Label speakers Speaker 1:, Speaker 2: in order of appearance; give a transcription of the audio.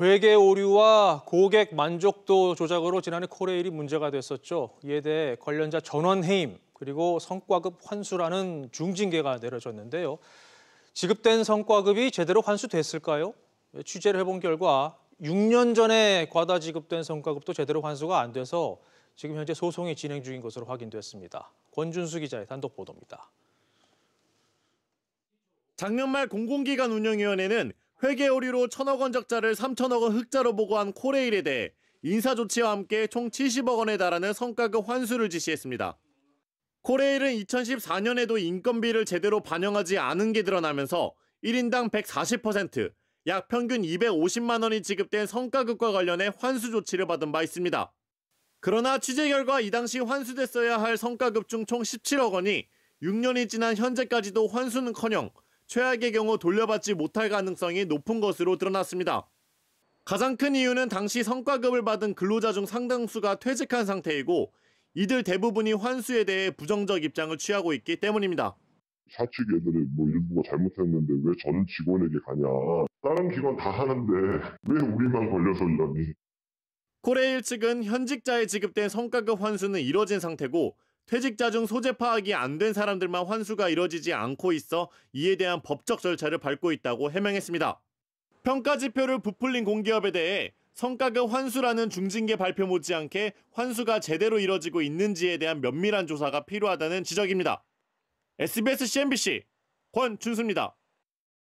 Speaker 1: 회계 오류와 고객 만족도 조작으로 지난해 코레일이 문제가 됐었죠. 이에 대해 관련자 전원 해임 그리고 성과급 환수라는 중징계가 내려졌는데요. 지급된 성과급이 제대로 환수됐을까요? 예, 취재를 해본 결과 6년 전에 과다 지급된 성과급도 제대로 환수가 안 돼서 지금 현재 소송이 진행 중인 것으로 확인됐습니다. 권준수 기자의 단독 보도입니다.
Speaker 2: 작년 말 공공기관 운영위원회는
Speaker 1: 회계오류로 천억
Speaker 2: 원 적자를 3천억 원 흑자로 보고한 코레일에 대해 인사 조치와 함께 총 70억 원에 달하는 성과급 환수를 지시했습니다. 코레일은 2014년에도 인건비를 제대로 반영하지 않은 게 드러나면서 1인당 140%, 약 평균 250만 원이 지급된 성과급과 관련해 환수 조치를 받은 바 있습니다. 그러나 취재 결과 이 당시 환수됐어야 할 성과급 중 총 17억 원이 6년이 지난 현재까지도 환수는커녕 최악의 경우 돌려받지 못할 가능성이 높은 것으로 드러났습니다. 가장 큰 이유는 당시 성과급을 받은 근로자 중 상당수가 퇴직한 상태이고 이들 대부분이 환수에 대해 부정적 입장을 취하고 있기 때문입니다.
Speaker 3: 사측 애들이 뭐 일부가 잘못했는데 왜전 직원에게 가냐. 다른 기관 다 하는데 왜 우리만 걸려서 이러니.
Speaker 2: 코레일 측은 현직자에 지급된 성과급 환수는 이뤄진 상태고 퇴직자 중 소재 파악이 안 된 사람들만 환수가 이뤄지지 않고 있어 이에 대한 법적 절차를 밟고 있다고 해명했습니다. 평가지표를 부풀린 공기업에 대해 성과급 환수라는 중징계 발표 못지않게 환수가 제대로 이뤄지고 있는지에 대한 면밀한 조사가 필요하다는 지적입니다. SBS CNBC 권준수입니다.